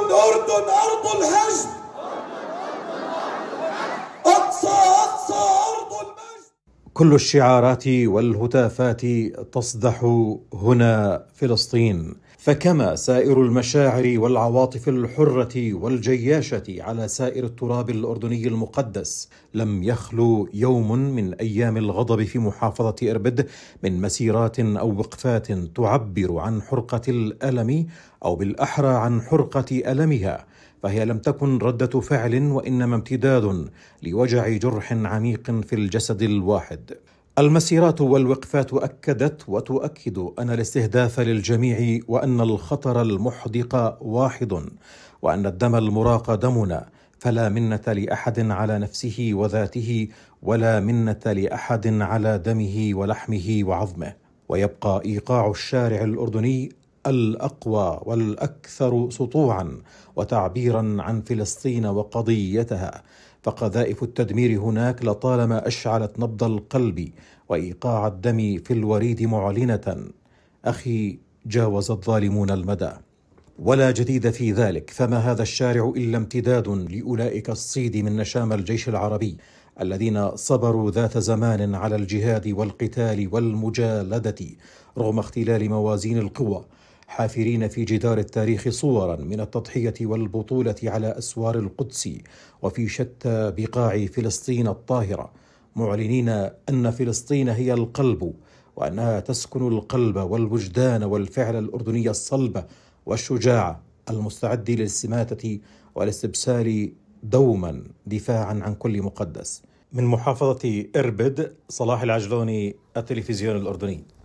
أردن أردن أرض الهجم أقصى أقصى أرض المجد كل الشعارات والهتافات تصدح هنا فلسطين فكما سائر المشاعر والعواطف الحرة والجياشة على سائر التراب الأردني المقدس لم يخلو يوم من أيام الغضب في محافظة إربد من مسيرات أو وقفات تعبر عن حرقة الألم او بالاحرى عن حرقه المها فهي لم تكن رده فعل وانما امتداد لوجع جرح عميق في الجسد الواحد المسيرات والوقفات اكدت وتؤكد ان الاستهداف للجميع وان الخطر المحدق واحد وان الدم المراق دمنا فلا منه لاحد على نفسه وذاته ولا منه لاحد على دمه ولحمه وعظمه ويبقى ايقاع الشارع الاردني الاقوى والاكثر سطوعا وتعبيرا عن فلسطين وقضيتها فقذائف التدمير هناك لطالما اشعلت نبض القلب وايقاع الدم في الوريد معلنه اخي جاوز الظالمون المدى ولا جديد في ذلك فما هذا الشارع الا امتداد لاولئك الصيد من نشام الجيش العربي الذين صبروا ذات زمان على الجهاد والقتال والمجالده رغم اختلال موازين القوى حافرين في جدار التاريخ صورا من التضحيه والبطوله على اسوار القدس وفي شتى بقاع فلسطين الطاهره معلنين ان فلسطين هي القلب وانها تسكن القلب والوجدان والفعل الاردني الصلب والشجاع المستعد للسماته والاستبسال دوما دفاعا عن كل مقدس من محافظة إربد صلاح العجلوني التلفزيون الأردني